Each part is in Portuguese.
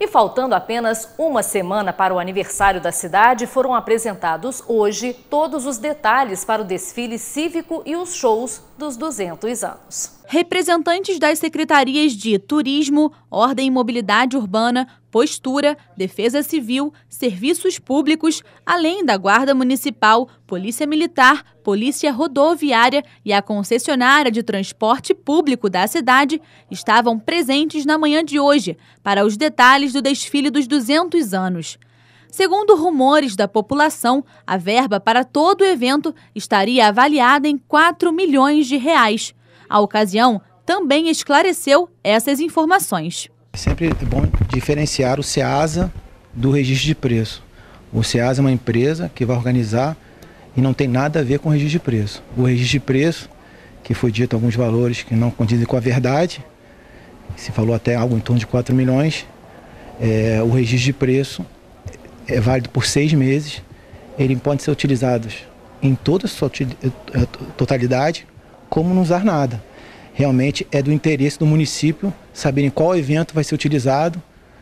E faltando apenas uma semana para o aniversário da cidade, foram apresentados hoje todos os detalhes para o desfile cívico e os shows dos 200 anos. Representantes das secretarias de Turismo, Ordem e Mobilidade Urbana, Postura, Defesa Civil, Serviços Públicos, além da Guarda Municipal, Polícia Militar, Polícia Rodoviária e a concessionária de transporte público da cidade, estavam presentes na manhã de hoje para os detalhes do desfile dos 200 anos. Segundo rumores da população, a verba para todo o evento estaria avaliada em 4 milhões de reais. A ocasião também esclareceu essas informações. É sempre é bom diferenciar o SEASA do registro de preço. O SEASA é uma empresa que vai organizar e não tem nada a ver com o registro de preço. O registro de preço, que foi dito alguns valores que não condizem com a verdade, se falou até algo em torno de 4 milhões, é, o registro de preço é válido por seis meses, ele pode ser utilizado em toda a sua é, totalidade como não usar nada. Realmente é do interesse do município saberem qual evento vai ser utilizado,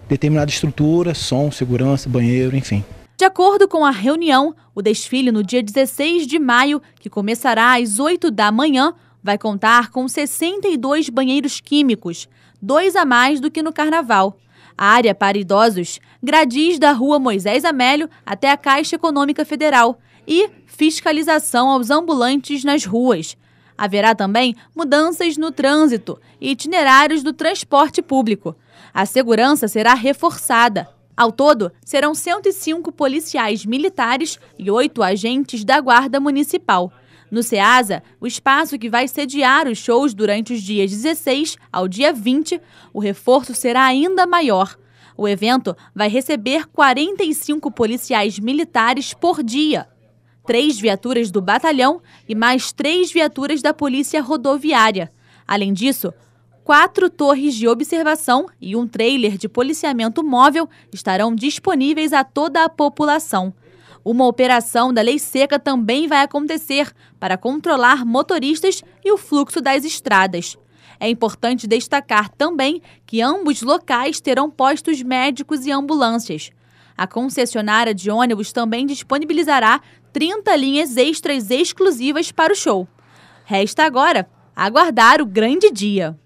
determinada estrutura, som, segurança, banheiro, enfim. De acordo com a reunião, o desfile no dia 16 de maio, que começará às 8 da manhã, vai contar com 62 banheiros químicos, dois a mais do que no carnaval. A área para idosos, gradis da Rua Moisés Amélio até a Caixa Econômica Federal e fiscalização aos ambulantes nas ruas. Haverá também mudanças no trânsito e itinerários do transporte público. A segurança será reforçada. Ao todo, serão 105 policiais militares e oito agentes da Guarda Municipal. No SEASA, o espaço que vai sediar os shows durante os dias 16 ao dia 20, o reforço será ainda maior. O evento vai receber 45 policiais militares por dia três viaturas do batalhão e mais três viaturas da Polícia Rodoviária. Além disso, quatro torres de observação e um trailer de policiamento móvel estarão disponíveis a toda a população. Uma operação da Lei Seca também vai acontecer para controlar motoristas e o fluxo das estradas. É importante destacar também que ambos locais terão postos médicos e ambulâncias. A concessionária de ônibus também disponibilizará 30 linhas extras exclusivas para o show. Resta agora aguardar o grande dia.